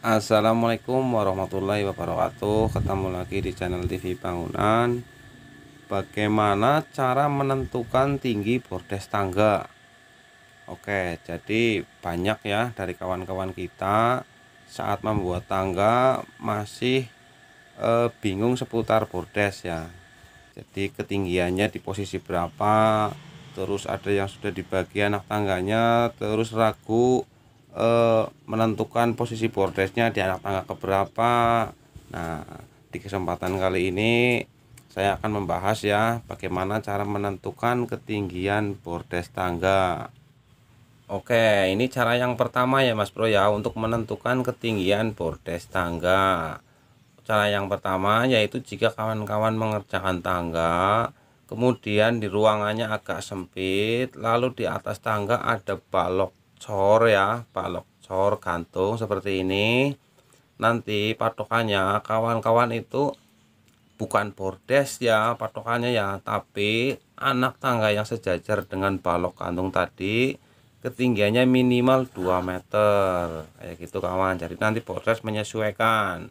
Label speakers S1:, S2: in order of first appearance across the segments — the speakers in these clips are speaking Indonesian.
S1: Assalamualaikum warahmatullahi wabarakatuh Ketemu lagi di channel TV Bangunan Bagaimana cara menentukan tinggi bordes tangga Oke jadi banyak ya dari kawan-kawan kita Saat membuat tangga masih e, bingung seputar bordes ya Jadi ketinggiannya di posisi berapa Terus ada yang sudah dibagi anak tangganya Terus ragu eh, menentukan posisi bordesnya di anak tangga keberapa nah di kesempatan kali ini saya akan membahas ya bagaimana cara menentukan ketinggian bordes tangga Oke ini cara yang pertama ya mas bro ya untuk menentukan ketinggian bordes tangga cara yang pertama yaitu jika kawan-kawan mengerjakan tangga kemudian di ruangannya agak sempit lalu di atas tangga ada balok cor ya palok cor gantung seperti ini nanti patokannya kawan-kawan itu bukan bordes ya patokannya ya tapi anak tangga yang sejajar dengan balok gantung tadi ketinggiannya minimal 2 meter kayak gitu kawan jadi nanti bordes menyesuaikan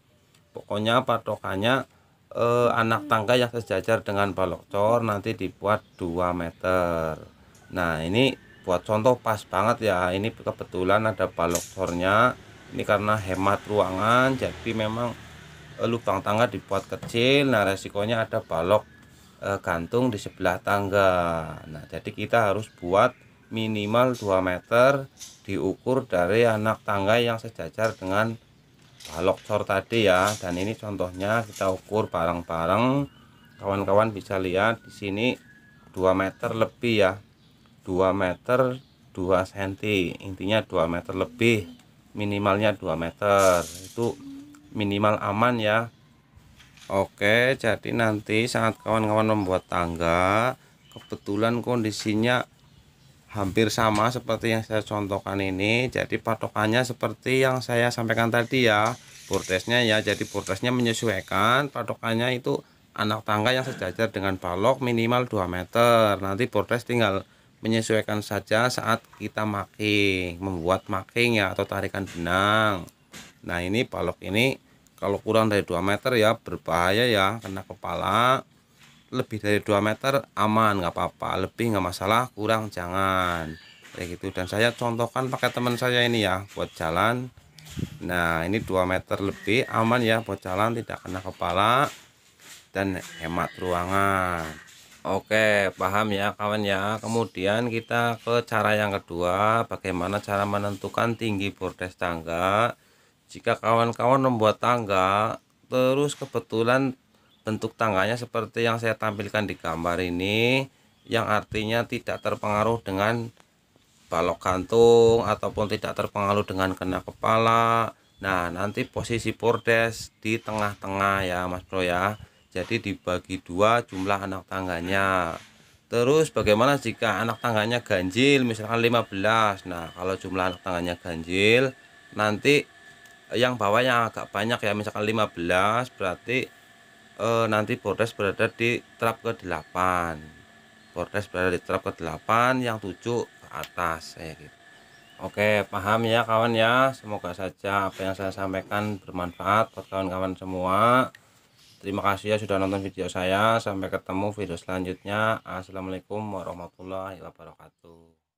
S1: pokoknya patokannya eh, anak tangga yang sejajar dengan balok cor nanti dibuat 2 meter nah ini buat contoh pas banget ya ini kebetulan ada balok sornya ini karena hemat ruangan jadi memang eh, lubang tangga dibuat kecil nah resikonya ada balok e, gantung di sebelah tangga nah jadi kita harus buat minimal 2 meter diukur dari anak tangga yang sejajar dengan balok cor tadi ya dan ini contohnya kita ukur bareng-bareng kawan-kawan bisa lihat di sini 2 meter lebih ya 2 meter 2 cm intinya 2 meter lebih minimalnya 2 meter itu minimal aman ya Oke jadi nanti sangat kawan-kawan membuat tangga kebetulan kondisinya hampir sama seperti yang saya contohkan ini jadi patokannya seperti yang saya sampaikan tadi ya bordesnya ya jadi bordesnya menyesuaikan patokannya itu anak tangga yang sejajar dengan balok minimal 2 meter nanti bordes tinggal menyesuaikan saja saat kita making membuat making ya atau tarikan benang nah ini balok ini kalau kurang dari 2 meter ya berbahaya ya kena kepala lebih dari 2 meter aman nggak apa-apa lebih nggak masalah kurang jangan kayak gitu dan saya contohkan pakai teman saya ini ya buat jalan nah ini 2 meter lebih aman ya buat jalan tidak kena kepala dan hemat ruangan Oke, paham ya kawan ya. Kemudian kita ke cara yang kedua, bagaimana cara menentukan tinggi bordes tangga. Jika kawan-kawan membuat tangga, terus kebetulan bentuk tangganya seperti yang saya tampilkan di gambar ini, yang artinya tidak terpengaruh dengan balok kantung ataupun tidak terpengaruh dengan kena kepala. Nah, nanti posisi bordes di tengah-tengah ya, Mas Bro ya jadi dibagi dua jumlah anak tangganya terus bagaimana jika anak tangganya ganjil misalkan 15 nah kalau jumlah anak tangganya ganjil nanti eh, yang bawahnya agak banyak ya misalkan 15 berarti e, nanti bordes berada di trap ke 8 bordes berada di trap ke 8 yang 7 ke atas ya gitu Oke paham ya kawan ya semoga saja apa yang saya sampaikan bermanfaat buat kawan-kawan semua Terima kasih ya sudah nonton video saya. Sampai ketemu video selanjutnya. Assalamualaikum warahmatullahi wabarakatuh.